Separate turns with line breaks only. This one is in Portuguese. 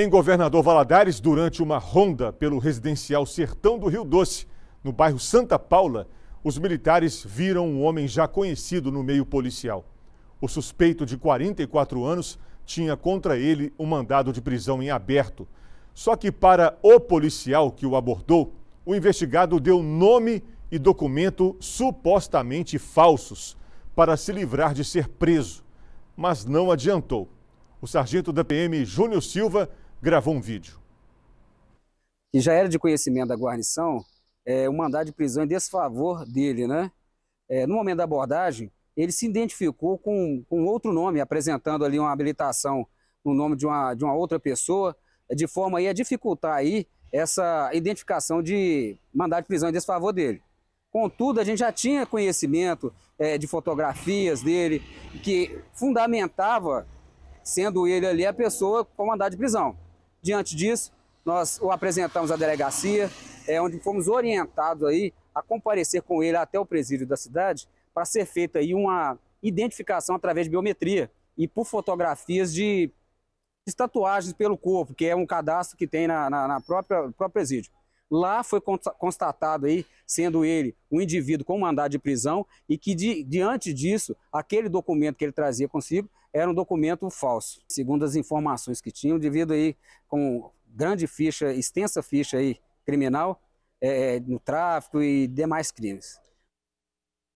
Em Governador Valadares, durante uma ronda pelo residencial Sertão do Rio Doce, no bairro Santa Paula, os militares viram um homem já conhecido no meio policial. O suspeito, de 44 anos, tinha contra ele um mandado de prisão em aberto. Só que, para o policial que o abordou, o investigado deu nome e documento supostamente falsos para se livrar de ser preso. Mas não adiantou. O sargento da PM, Júnior Silva, gravou um vídeo. Que já era de conhecimento da guarnição
é, o mandado de prisão é em desfavor dele, né? É, no momento da abordagem, ele se identificou com, com outro nome, apresentando ali uma habilitação no nome de uma, de uma outra pessoa, de forma aí a dificultar aí essa identificação de mandado de prisão em desfavor dele. Contudo, a gente já tinha conhecimento é, de fotografias dele que fundamentava, sendo ele ali a pessoa com mandado de prisão. Diante disso, nós o apresentamos à delegacia, é, onde fomos orientados aí a comparecer com ele até o presídio da cidade para ser feita aí uma identificação através de biometria e por fotografias de, de tatuagens pelo corpo, que é um cadastro que tem na, na, na própria próprio presídio. Lá foi constatado aí, sendo ele um indivíduo com mandado de prisão e que di diante disso, aquele documento que ele trazia consigo era um documento falso. Segundo as informações que tinham, devido aí com grande ficha, extensa ficha aí criminal é, é no tráfico e demais crimes.